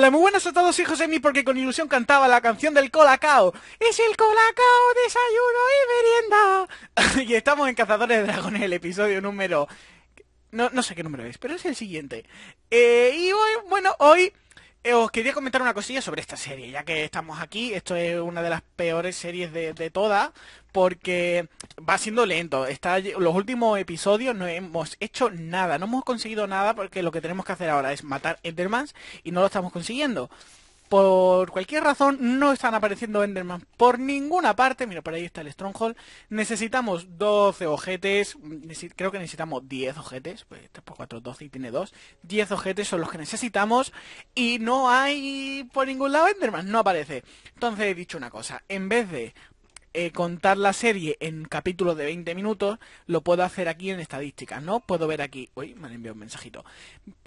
Hola, muy buenas a todos hijos de mí porque con ilusión cantaba la canción del Colacao. Es el Colacao, desayuno y merienda. y estamos en Cazadores de Dragones, el episodio número... No, no sé qué número es, pero es el siguiente. Eh, y hoy, bueno, hoy eh, os quería comentar una cosilla sobre esta serie, ya que estamos aquí. Esto es una de las peores series de, todas, porque va siendo lento. Está, los últimos episodios no hemos hecho nada, no hemos conseguido nada, porque lo que tenemos que hacer ahora es matar Endermans y no lo estamos consiguiendo por cualquier razón no están apareciendo Enderman por ninguna parte. Mira, por ahí está el Stronghold. Necesitamos 12 ojetes. Creo que necesitamos 10 ojetes. Pues 3 por 4 12 y tiene 2. 10 ojetes son los que necesitamos. Y no hay por ningún lado Enderman. No aparece. Entonces he dicho una cosa. En vez de eh, contar la serie en capítulos de 20 minutos, lo puedo hacer aquí en estadísticas, ¿no? Puedo ver aquí, uy, me han enviado un mensajito,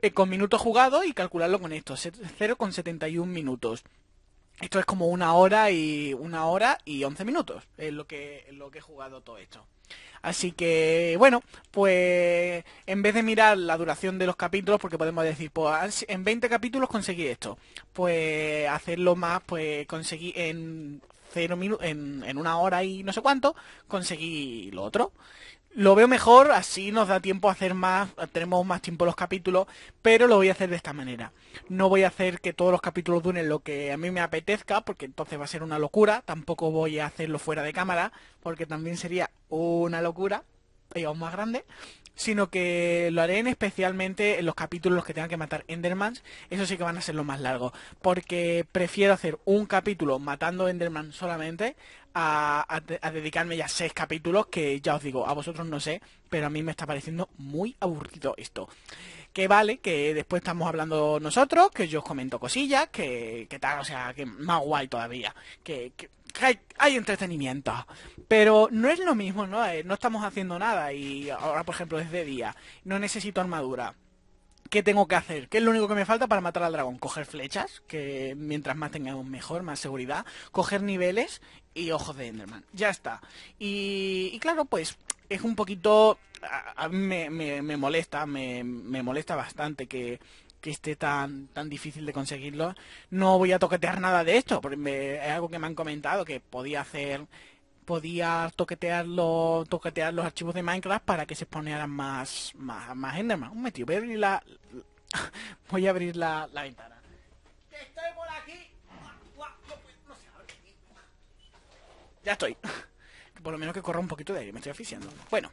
eh, con minutos jugados y calcularlo con esto, 0,71 minutos. Esto es como una hora y una hora y 11 minutos, es lo que, lo que he jugado todo esto. Así que, bueno, pues en vez de mirar la duración de los capítulos, porque podemos decir, pues en 20 capítulos conseguí esto, pues hacerlo más, pues conseguí en en, en una hora y no sé cuánto, conseguí lo otro. Lo veo mejor, así nos da tiempo a hacer más, tenemos más tiempo los capítulos, pero lo voy a hacer de esta manera. No voy a hacer que todos los capítulos duren lo que a mí me apetezca, porque entonces va a ser una locura. Tampoco voy a hacerlo fuera de cámara, porque también sería una locura, digamos, más grande sino que lo haré especialmente en los capítulos los que tengan que matar Endermans, eso sí que van a ser los más largos, porque prefiero hacer un capítulo matando Enderman solamente a, dedicarme ya seis capítulos que ya os digo, a vosotros no sé, pero a mí me está pareciendo muy aburrido esto. Que vale, que después estamos hablando nosotros, que yo os comento cosillas, que, que tal, o sea, que más guay todavía, que hay, entretenimiento. Pero no es lo mismo, ¿no? Eh, no estamos haciendo nada y ahora, por ejemplo, es de día. No necesito armadura. ¿Qué tengo que hacer? ¿Qué es lo único que me falta para matar al dragón? Coger flechas, que mientras más tengamos mejor, más seguridad. Coger niveles y ojos de Enderman. Ya está. Y, claro, pues es un poquito... A, me, molesta, me molesta bastante que que esté tan, tan difícil de conseguirlo. No voy a toquetear nada de esto, porque es algo que me han comentado, que podía hacer, podía toquetear los, toquetear los archivos de Minecraft para que se exponieran más, más, más Enderman. Un metido, voy a abrir la, voy a abrir la, la ventana. Que estoy por aquí. Ya estoy. Por lo menos que corra un poquito de aire, me estoy aficionando. Bueno,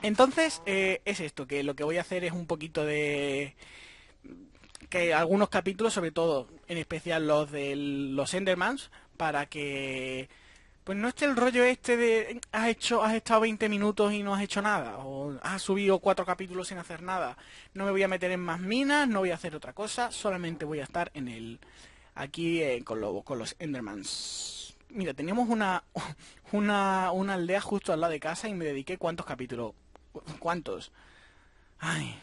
entonces eh, es esto, que lo que voy a hacer es un poquito de que algunos capítulos, sobre todo, en especial los de los Endermans, para que pues no esté el rollo este de has hecho, has estado 20 minutos y no has hecho nada, o has subido cuatro capítulos sin hacer nada. No me voy a meter en más minas, no voy a hacer otra cosa, solamente voy a estar en el aquí eh, con, con los Endermans. Mira, teníamos una, una una aldea justo al lado de casa y me dediqué cuántos capítulos, cuántos. Ay,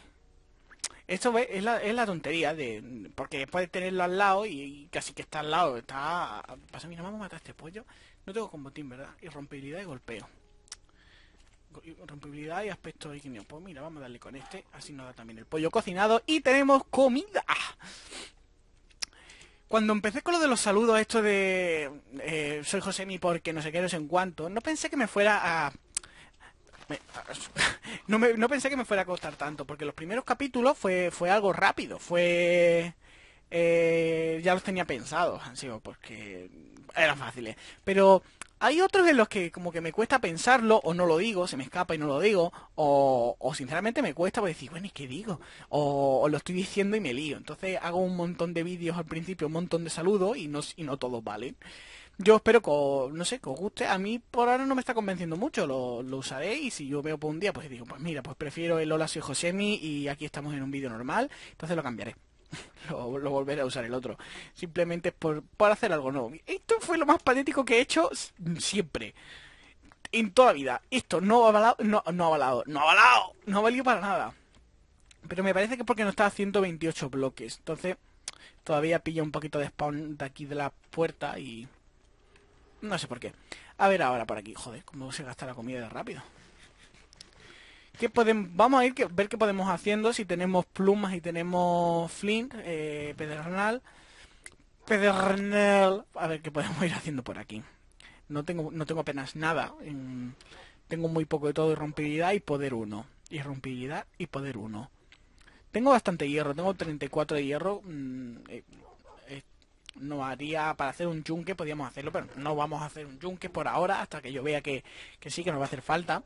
esto es la, tontería de porque puedes tenerlo al lado y, casi que está al lado. Está. Pasa mi mamá a a este pollo. No tengo botín, ¿verdad? rompibilidad y golpeo. Rompibilidad y aspecto de Pues mira, vamos a darle con este. Así nos da también el pollo cocinado. Y tenemos comida. Cuando empecé con lo de los saludos, esto de eh, soy mi porque no sé qué, no sé en cuánto, no pensé que me fuera a no, me, pensé que me fuera a costar tanto, porque los primeros capítulos fue, fue algo rápido, fue... Eh, ya los tenía pensados, han porque eran fáciles. Pero hay otros de los que como que me cuesta pensarlo, o no lo digo, se me escapa y no lo digo, o, sinceramente me cuesta pues decir, bueno, ¿y qué digo? O, lo estoy diciendo y me lío. Entonces hago un montón de vídeos al principio, un montón de saludos y no, y no todos valen yo espero que, no sé, que os guste. A mí por ahora no me está convenciendo mucho, lo, lo usaré y si yo veo por un día, pues digo, pues mira, pues prefiero el Hola soy Josemi y aquí estamos en un vídeo normal, entonces lo cambiaré. lo, volveré a usar el otro. Simplemente por, hacer algo nuevo. Esto fue lo más patético que he hecho siempre. En toda vida. Esto no ha avalado, no, ha avalado, no ha avalado, no ha valido para nada. Pero me parece que es porque no está a 128 bloques. Entonces, todavía pilla un poquito de spawn de aquí de la puerta y... No sé por qué. A ver ahora por aquí. Joder, cómo se gasta la comida de rápido. ¿Qué podemos, vamos a ir que, ver qué podemos haciendo si tenemos plumas y tenemos flint, eh, pedernal. Pedernal. A ver qué podemos ir haciendo por aquí. No tengo, no tengo apenas nada. tengo muy poco de todo, irrompibilidad y poder 1. Irrompibilidad y poder 1. Tengo bastante hierro, tengo 34 de hierro. Mm, eh, no haría para hacer un yunque, podíamos hacerlo, pero no vamos a hacer un yunque por ahora hasta que yo vea que, sí, que nos va a hacer falta.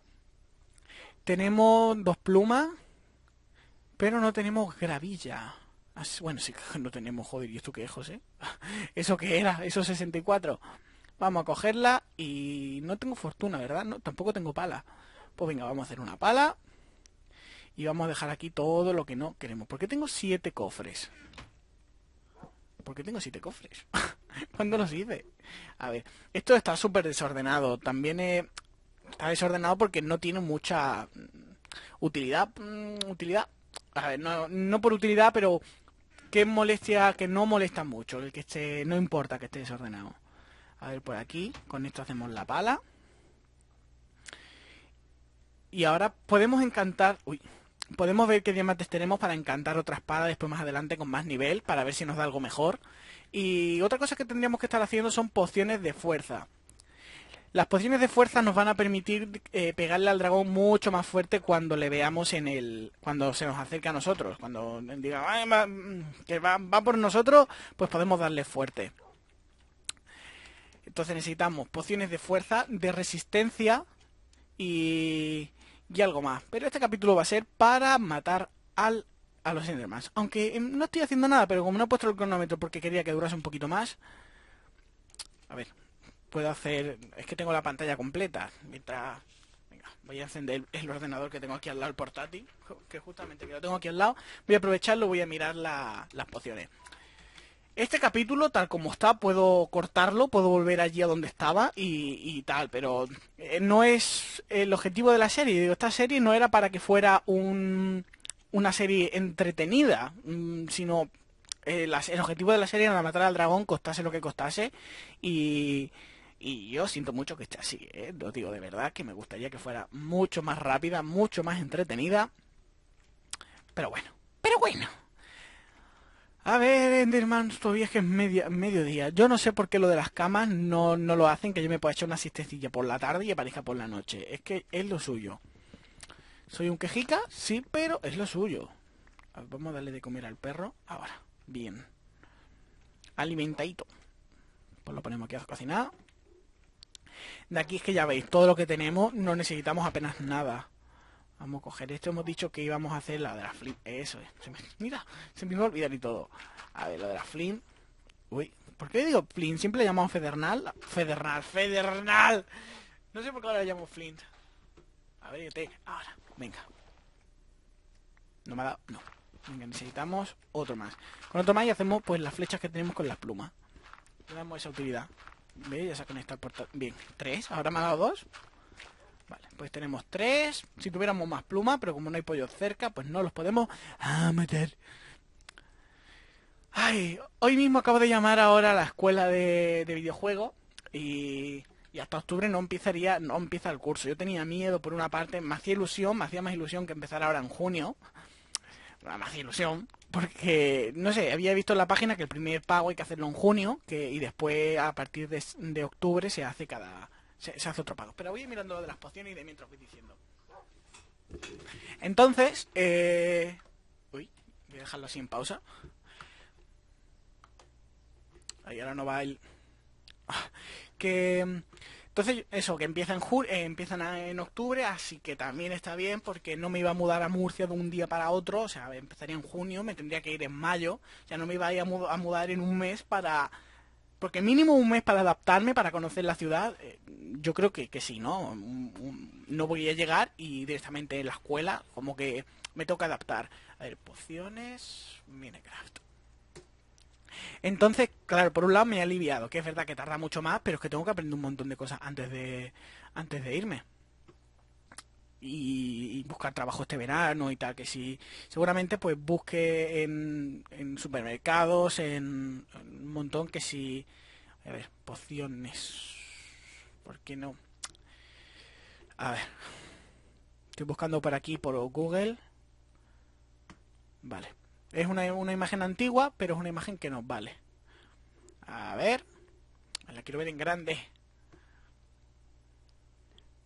Tenemos dos plumas, pero no tenemos gravilla. Ah, bueno, sí que no tenemos, joder, ¿y esto qué es, José? ¿Eso que era? ¿Eso 64? Vamos a cogerla y no tengo fortuna, ¿verdad? No, tampoco tengo pala. Pues venga, vamos a hacer una pala y vamos a dejar aquí todo lo que no queremos. Porque tengo siete cofres. Porque tengo siete cofres? ¿Cuándo los hice? A ver, esto está súper desordenado. También eh, está desordenado porque no tiene mucha mm, utilidad. Mm, utilidad. A ver, no, no por utilidad, pero que molestia, que no molesta mucho. El que esté, no importa que esté desordenado. A ver, por aquí, con esto hacemos la pala. Y ahora podemos encantar... Uy, Podemos ver qué diamantes tenemos para encantar otra espada después más adelante con más nivel, para ver si nos da algo mejor. Y otra cosa que tendríamos que estar haciendo son pociones de fuerza. Las pociones de fuerza nos van a permitir eh, pegarle al dragón mucho más fuerte cuando le veamos en el. cuando se nos acerca a nosotros. Cuando diga mm, que va por nosotros, pues podemos darle fuerte. Entonces necesitamos pociones de fuerza, de resistencia y y algo más. Pero este capítulo va a ser para matar al, a los Endermans. Aunque em, no estoy haciendo nada, pero como no he puesto el cronómetro porque quería que durase un poquito más... A ver, puedo hacer... Es que tengo la pantalla completa. Mientras... Venga, voy a encender el ordenador que tengo aquí al lado, el portátil, que justamente que lo tengo aquí al lado. Voy a aprovecharlo, voy a mirar las pociones este capítulo, tal como está, puedo cortarlo, puedo volver allí a donde estaba y, tal, pero eh, no es el objetivo de la serie. Digo, esta serie no era para que fuera una serie entretenida, mm, sino eh, el objetivo de la serie era matar al dragón, costase lo que costase, y, yo siento mucho que esté así, ¿eh? lo digo de verdad, que me gustaría que fuera mucho más rápida, mucho más entretenida, pero bueno, pero bueno. A ver, Enderman, todavía es que es mediodía. Yo no sé por qué lo de las camas no, no lo hacen, que yo me pueda echar una siestecilla por la tarde y pareja por la noche. Es que es lo suyo. Soy un quejica, sí, pero es lo suyo. vamos a darle de comer al perro ahora. Bien. Alimentadito. Pues lo ponemos aquí a cocinar. De aquí es que ya veis, todo lo que tenemos no necesitamos apenas nada. Vamos a coger esto. Hemos dicho que íbamos a hacer la de la flint. Eso mira, se me iba a olvidar y todo. A ver, la de la flint. Uy, ¿por qué digo flint? Siempre le llamamos federnal. Federnal, federnal. No sé por qué ahora le llamo flint. A ver, te... Ahora, venga. No me ha dado... No. Venga, necesitamos otro más. Con otro más y hacemos pues las flechas que tenemos con las plumas. Le damos esa utilidad. ¿Veis? Ya se ha conectado el Bien, tres. Ahora me ha dado dos. Vale, pues tenemos tres. Si tuviéramos más plumas, pero como no hay pollo cerca, pues no los podemos ah, meter. Ay, hoy mismo acabo de llamar ahora a la escuela de, videojuegos y, hasta octubre no empezaría, no empieza el curso. Yo tenía miedo por una parte, me hacía ilusión, me hacía más ilusión que empezar ahora en junio. Me hacía ilusión, porque, no sé, había visto en la página que el primer pago hay que hacerlo en junio que, y después a partir de octubre se hace cada, se, hace otro pago. Pero voy a mirando lo de las pociones y de mientras voy diciendo. Entonces, eh, voy a dejarlo así en pausa. Ahí ahora no va el... Que... Entonces, eso, que empieza en eh, empiezan en octubre, así que también está bien porque no me iba a mudar a Murcia de un día para otro, o sea, empezaría en junio, me tendría que ir en mayo, ya no me iba a, ir a mudar en un mes para porque mínimo un mes para adaptarme, para conocer la ciudad, eh, yo creo que, que sí, ¿no? no voy a llegar y directamente en la escuela, como que me toca adaptar. A ver, pociones, Minecraft. Entonces, claro, por un lado me he aliviado, que es verdad que tarda mucho más, pero es que tengo que aprender un montón de cosas antes de, antes de irme y, buscar trabajo este verano y tal, que si seguramente pues busque en, supermercados, en, un montón que si... A ver, pociones... ¿Por qué no? A ver. Estoy buscando por aquí, por Google. Vale. Es una, una imagen antigua, pero es una imagen que nos vale. A ver. La quiero ver en grande.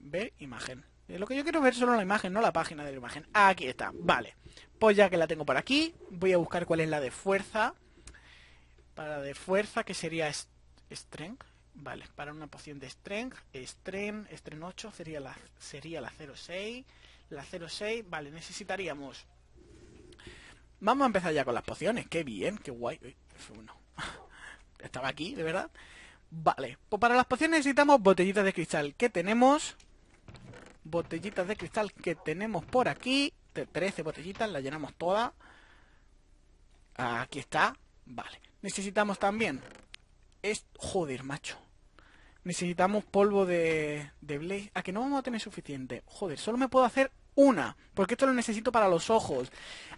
Ver imagen. Eh, lo que yo quiero ver solo la imagen, no la página de la imagen. Aquí está, vale. Pues ya que la tengo por aquí, voy a buscar cuál es la de fuerza. Para la de fuerza, que sería strength. Vale, para una poción de strength, strength, strength 8 sería la, sería la 06. La 06, vale, necesitaríamos... Vamos a empezar ya con las pociones, qué bien, qué guay. Estaba aquí, de verdad. Vale, pues para las pociones necesitamos botellitas de cristal. ¿Qué tenemos? botellitas de cristal que tenemos por aquí. De 13 botellitas, la llenamos toda. Aquí está. Vale. Necesitamos también... Es... Joder, macho. Necesitamos polvo de, de blaze. ¿A que no vamos a tener suficiente? Joder, solo me puedo hacer una. Porque esto lo necesito para los ojos.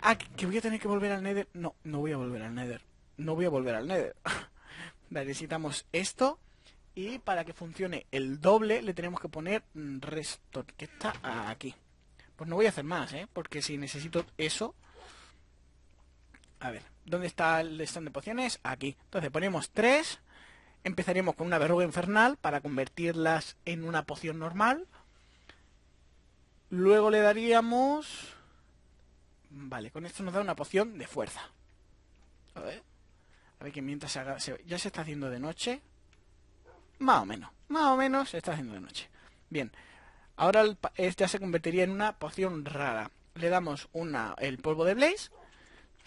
Ah, que voy a tener que volver al nether. No, no voy a volver al nether. No voy a volver al nether. necesitamos esto y para que funcione el doble le tenemos que poner mm, restor, que está aquí. Pues no voy a hacer más, ¿eh? porque si necesito eso... A ver, ¿dónde está el stand de pociones? Aquí. Entonces ponemos 3, empezaremos con una verruga infernal para convertirlas en una poción normal. Luego le daríamos... Vale, con esto nos da una poción de fuerza. A ver, a ver que mientras se haga... ya se está haciendo de noche. Más o menos, más o menos se está haciendo de noche. Bien, ahora ya se convertiría en una poción rara. Le damos una el polvo de Blaze.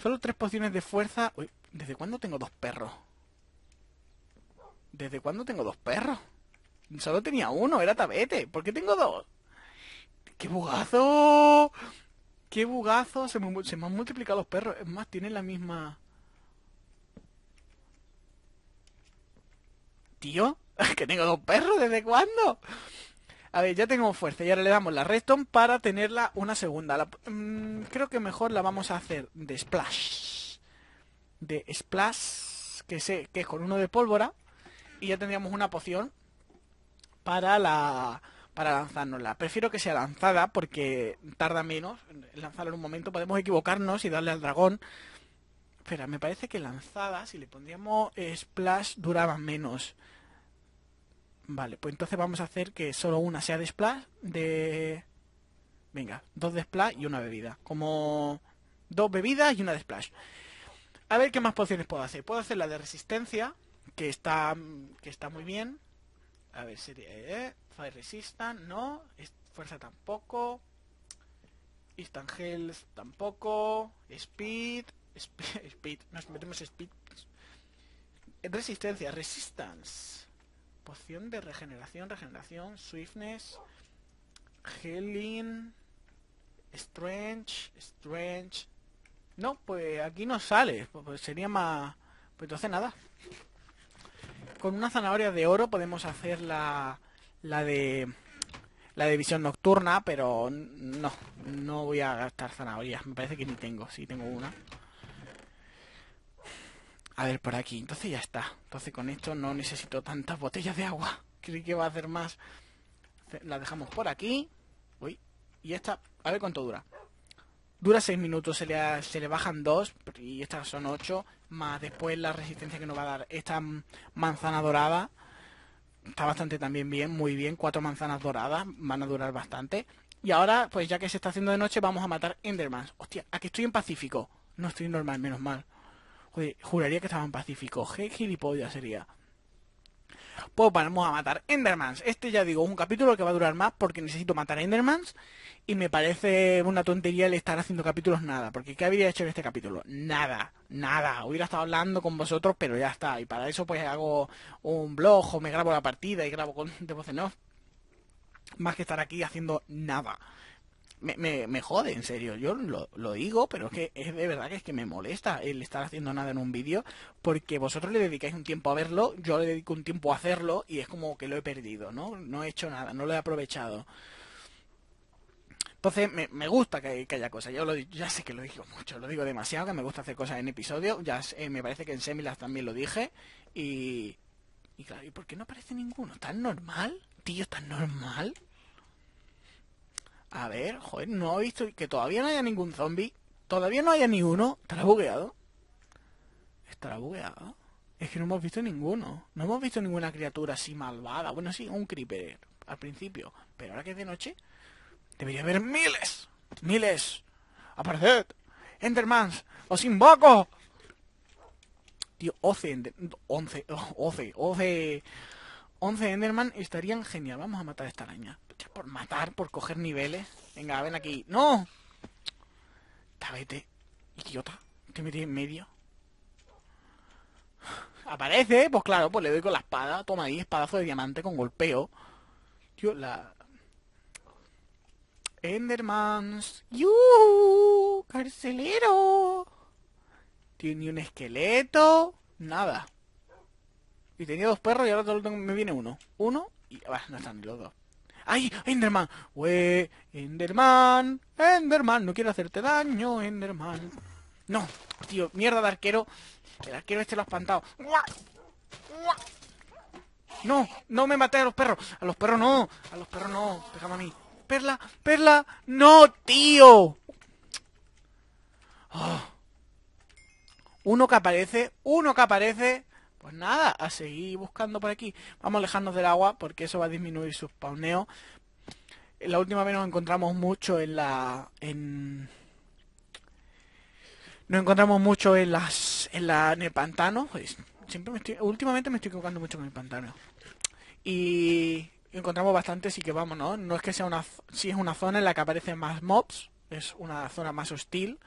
Solo tres pociones de fuerza... Uy, ¿desde cuándo tengo dos perros? ¿Desde cuándo tengo dos perros? Solo tenía uno, era Tabete. ¿Por qué tengo dos? ¡Qué bugazo! ¡Qué bugazo! Se me, se me, han multiplicado los perros. Es más, tienen la misma... Tío, que tengo dos perros, ¿desde cuándo? A ver, ya tengo fuerza y ahora le damos la redstone para tenerla una segunda. Mm, creo que mejor la vamos a hacer de splash. De splash, que, sé, que es con uno de pólvora. Y ya tendríamos una poción para la para lanzárnosla. Prefiero que sea lanzada porque tarda menos lanzarla en un momento. Podemos equivocarnos y darle al dragón. Espera, me parece que lanzada, si le pondríamos splash, duraba menos. Vale, pues entonces vamos a hacer que solo una sea de splash, de... Venga, dos de splash y una bebida. Como dos bebidas y una de splash. A ver qué más pociones puedo hacer. Puedo hacer la de resistencia, que está, que está muy bien. A ver, sería... Eh, fire Resistance, no. Fuerza tampoco. Instant Health tampoco. Speed. Speed, speed. Nos metemos Speed. Resistencia, Resistance. Poción de regeneración, regeneración, swiftness, healing, strange, strange. No, pues aquí no sale, pues sería más... Pues entonces nada. Con una zanahoria de oro podemos hacer la, la de... La de visión nocturna, pero no, no voy a gastar zanahorias. Me parece que ni tengo, sí tengo una. A ver, por aquí. Entonces ya está. Entonces con esto no necesito tantas botellas de agua. Creo que va a hacer más. La dejamos por aquí. Uy. Y esta... A ver cuánto dura. Dura 6 minutos. Se le, bajan 2. Y estas son 8. Más después la resistencia que nos va a dar esta manzana dorada. Está bastante también bien. Muy bien. Cuatro manzanas doradas. Van a durar bastante. Y ahora, pues ya que se está haciendo de noche, vamos a matar Endermans. Hostia, aquí estoy en Pacífico. No estoy normal, menos mal juraría que estaban pacíficos. Qué gilipollas sería. Pues vamos a matar Endermans. Este ya digo, es un capítulo que va a durar más porque necesito matar a Endermans. Y me parece una tontería el estar haciendo capítulos nada. Porque ¿qué habría hecho en este capítulo? Nada, nada. Hubiera estado hablando con vosotros, pero ya está. Y para eso pues hago un blog o me grabo la partida y grabo con de voz en off. Más que estar aquí haciendo nada me, jode, en serio. Yo lo, lo, digo, pero es que es de verdad que es que me molesta el estar haciendo nada en un vídeo porque vosotros le dedicáis un tiempo a verlo, yo le dedico un tiempo a hacerlo y es como que lo he perdido, ¿no? No he hecho nada, no lo he aprovechado. Entonces, me, gusta que, haya cosas. Yo ya sé que lo digo mucho, lo digo demasiado, que me gusta hacer cosas en episodios. Ya eh, me parece que en Semilas también lo dije. Y, y claro, ¿y por qué no aparece ninguno? ¿Tan normal? ¿Tío, tan normal? A ver, joder, no he visto que todavía no haya ningún zombie. Todavía no haya ni uno. ¿Estará bugueado? ¿Estará bugueado? Es que no hemos visto ninguno. No hemos visto ninguna criatura así malvada. Bueno, sí, un creeper al principio. Pero ahora que es de noche, debería haber miles. Miles. Apareced. Endermans. Os invoco. Tío, 11, 11, 11, 11, 11 Enderman estarían genial. Vamos a matar a esta araña por matar, por coger niveles. Venga, ven aquí. ¡No! vete idiota. Te metí en medio. Aparece, pues claro, pues le doy con la espada. Toma ahí, espadazo de diamante con golpeo. Tío, la... Endermans. ¡Yuhu! ¡Carcelero! Tiene un esqueleto. Nada. Y tenía dos perros y ahora me viene uno. Uno y... Ah, no están los dos. ¡Ay, Enderman! ¡Enderman! ¡Enderman! No quiero hacerte daño, Enderman. No, tío, mierda de arquero. El arquero este lo ha espantado. No, no me maté a los perros. A los perros no, a los perros no. Pégame a mí. Perla, perla. No, tío. Ah. Uno que aparece, uno que aparece. Pues nada, a seguir buscando por aquí. Vamos a alejarnos del agua porque eso va a disminuir su spawneo. La última vez nos encontramos mucho en la... En... Nos encontramos mucho en las... En, la, el pantano. Siempre últimamente me estoy equivocando mucho en el pantano. Y encontramos bastante, sí que vamos, ¿no? No es que sea una... Si es una zona en la que aparecen más mobs. Es una zona más hostil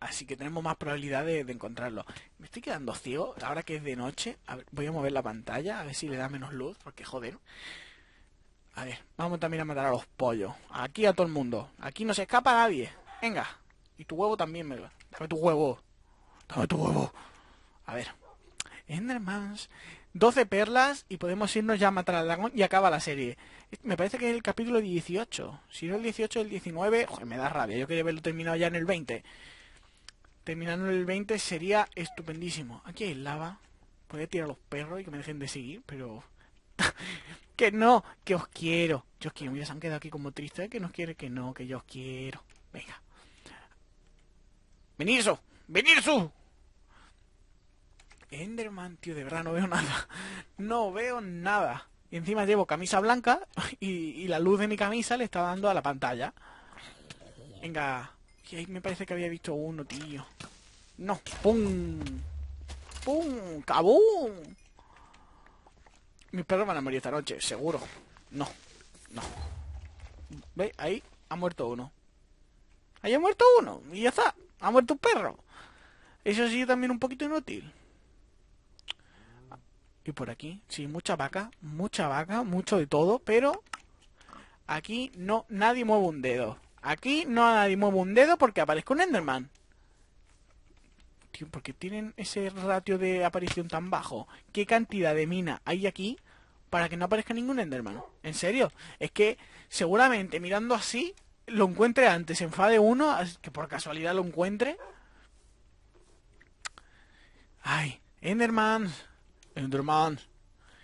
así que tenemos más probabilidad de, encontrarlo. Me estoy quedando ciego, ahora que es de noche, voy a mover la pantalla, a ver si le da menos luz, porque joder. A ver, vamos también a matar a los pollos, aquí a todo el mundo, aquí no se escapa nadie, venga, y tu huevo también me Dame tu huevo, dame tu huevo. A ver, Endermans, 12 perlas y podemos irnos ya a matar al dragón y acaba la serie. Me parece que es el capítulo 18. Si no el 18, el 19, me da rabia. Yo quería haberlo terminado ya en el 20. Terminando el 20 sería estupendísimo. Aquí hay lava. Puede tirar a los perros y que me dejen de seguir, pero... que no, que os quiero. Yo os quiero. Mira, se han quedado aquí como tristes. ¿Eh? Que nos quiere, que no, que yo os quiero. Venga. ¡Venirzo! eso. Enderman, tío, de verdad no veo nada. No veo nada. Y encima llevo camisa blanca y, y la luz de mi camisa le está dando a la pantalla. Venga me parece que había visto uno, tío. No. ¡Pum! ¡Pum! ¡Cabum! Mis perros van a morir esta noche, seguro. No. No. ¿Veis? Ahí ha muerto uno. Ahí ha muerto uno. Y ya está. Ha muerto un perro. Eso sí también un poquito inútil. Y por aquí, sí, mucha vaca, mucha vaca, mucho de todo, pero aquí no nadie mueve un dedo. Aquí no nadie mueve un dedo porque aparezca un Enderman. Tío, ¿por qué tienen ese ratio de aparición tan bajo? ¿Qué cantidad de mina hay aquí para que no aparezca ningún Enderman? ¿En serio? Es que seguramente mirando así lo encuentre antes, enfade uno, que por casualidad lo encuentre. Ay, Enderman, Enderman.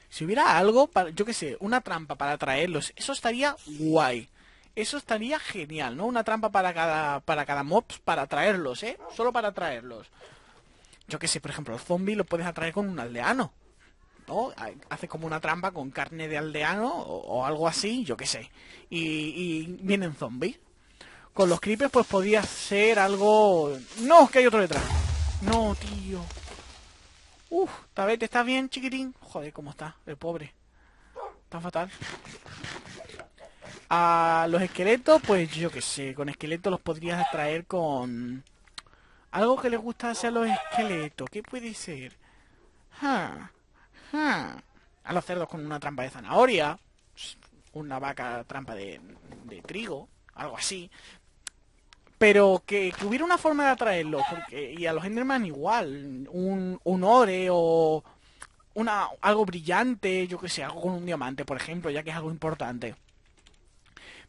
Si hubiera algo, yo qué sé, una trampa para traerlos, eso estaría guay. Eso estaría genial, ¿no? Una trampa para cada, para cada mobs, para atraerlos, ¿eh? Solo para atraerlos. Yo qué sé, por ejemplo, el zombies lo puedes atraer con un aldeano. ¿no? Hace como una trampa con carne de aldeano o, algo así, yo qué sé. Y, vienen zombies. Con los creepers pues podía ser algo... ¡No! Que hay otro detrás. No, tío. Uf, Tabete, ¿estás bien, chiquitín? Joder, ¿cómo está? El pobre. Está fatal. A los esqueletos, pues yo qué sé, con esqueletos los podrías atraer con... Algo que les gusta hacer a los esqueletos, ¿qué puede ser? Ah, ah. A los cerdos con una trampa de zanahoria, una vaca trampa de, trigo, algo así. Pero que, hubiera una forma de atraerlos, porque, y a los Enderman igual, un, un ore o una, algo brillante, yo que sé, algo con un diamante, por ejemplo, ya que es algo importante.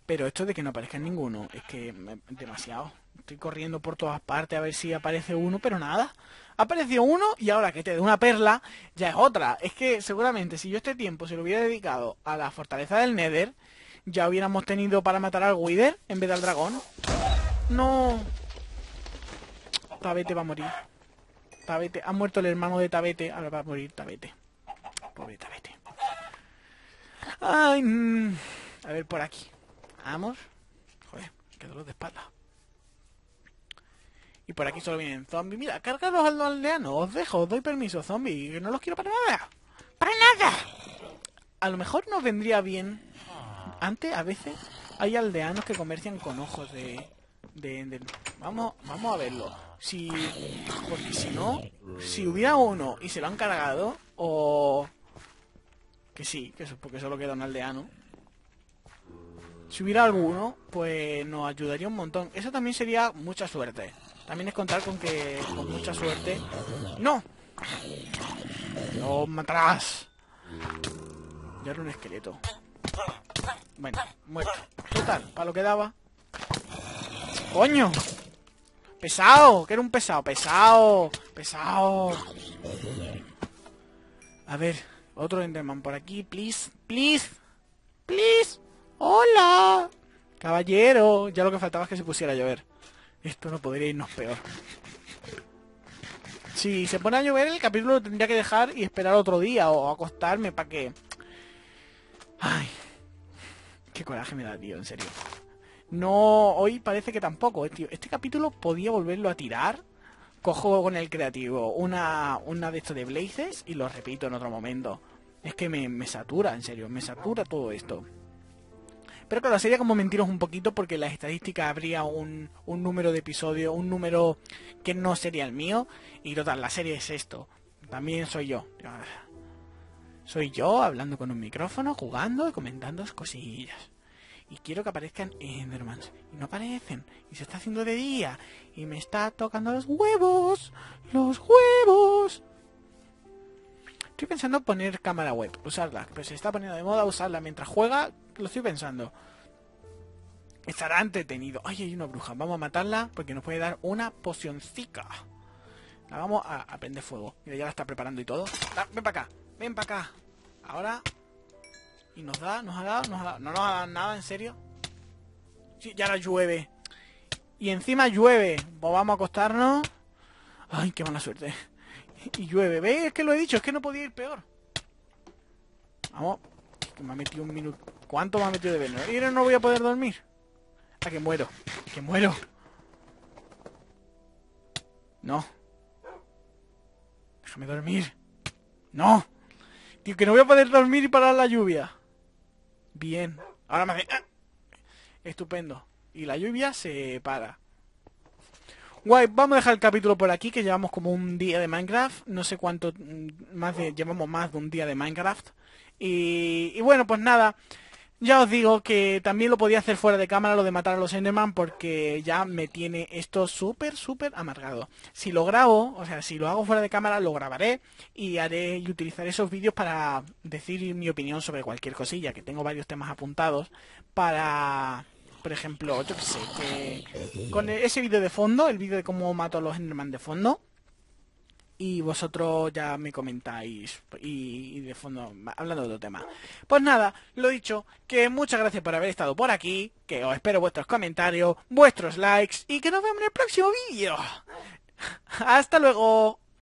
Pero esto de que no aparezca ninguno, es que eh, demasiado. Estoy corriendo por todas partes a ver si aparece uno, pero nada. Apareció uno y ahora que te dé una perla, ya es otra. Es que seguramente si yo este tiempo se lo hubiera dedicado a la fortaleza del Nether, ya hubiéramos tenido para matar al Wither en vez del dragón. No. Tabete va a morir. Tabete. Ha muerto el hermano de Tabete. Ahora va a morir Tabete. Pobre Tabete. Ay, mm. a ver por aquí. Vamos... Joder, qué los de espalda. Y por aquí solo vienen zombies. Mira, cargados al aldeanos. Os dejo, os doy permiso, zombies. No los quiero para nada. ¡Para nada! A lo mejor nos vendría bien... Antes, a veces, hay aldeanos que comercian con ojos de... De, vamos vamos a verlo si porque si no si hubiera uno y se lo han cargado o que sí que eso, porque solo queda un aldeano si hubiera alguno, pues nos ayudaría un montón. Eso también sería mucha suerte. También es contar con que con mucha suerte... ¡No! ¡No matarás! Ya era un esqueleto. Bueno, muerto. Total, para lo que daba. ¡Coño! ¡Pesado! Que era un pesado. ¡Pesado! ¡Pesado! A ver, otro Enderman por aquí. Please, please, please. ¡Hola! Caballero, ya lo que faltaba es que se pusiera a llover. Esto no podría irnos peor. Si se pone a llover, el capítulo lo tendría que dejar y esperar otro día o acostarme para que... Ay, qué coraje me da, tío, en serio. No, hoy parece que tampoco, eh, tío. Este capítulo podía volverlo a tirar. Cojo con el creativo una, de estas de Blazes y lo repito en otro momento. Es que me, me satura, en serio, me satura todo esto. Pero claro, sería como mentiros un poquito porque la estadística habría un, número de episodio, un número que no sería el mío. Y total, la serie es esto. También soy yo. Soy yo hablando con un micrófono, jugando y comentando cosillas. Y quiero que aparezcan Endermans. Y no aparecen. Y se está haciendo de día. Y me está tocando los huevos. Los huevos. Estoy pensando poner cámara web, usarla. Pero pues se está poniendo de moda usarla mientras juega lo estoy pensando. Estará entretenido. Ay, hay una bruja. Vamos a matarla porque nos puede dar una pocioncica. La vamos a, prender fuego. Mira, ya la está preparando y todo. ven para acá. Ven para acá. Ahora. Y nos da, nos ha dado, nos No nos ha dado nada, en serio. Sí, ya la llueve. Y encima llueve. Pues vamos a acostarnos. Ay, qué mala suerte. Y llueve. ¿Veis? Es que lo he dicho. Es que no podía ir peor. Vamos. me ha metido un minuto. ¿Cuánto me ha metido de veneno? Y ahora no voy a poder dormir. Ah, que muero. Que muero. No. Déjame dormir. No. Tío, que no voy a poder dormir y parar la lluvia. Bien. Ahora me hace... Ah. Estupendo. Y la lluvia se para. Guay, vamos a dejar el capítulo por aquí, que llevamos como un día de Minecraft. No sé cuánto mm, más Llevamos más de un día de Minecraft. y, y bueno, pues nada. Ya os digo que también lo podía hacer fuera de cámara lo de matar a los Enderman porque ya me tiene esto súper, súper amargado. Si lo grabo, o sea, si lo hago fuera de cámara, lo grabaré y haré y utilizaré esos vídeos para decir mi opinión sobre cualquier cosilla, que tengo varios temas apuntados para, por ejemplo, yo qué sé, con ese vídeo de fondo, el vídeo de cómo mato a los Enderman de fondo, y vosotros ya me comentáis y, de fondo hablando de otro tema. Pues nada, lo dicho, que muchas gracias por haber estado por aquí, que os espero vuestros comentarios, vuestros likes y que nos vemos en el próximo vídeo. Hasta luego.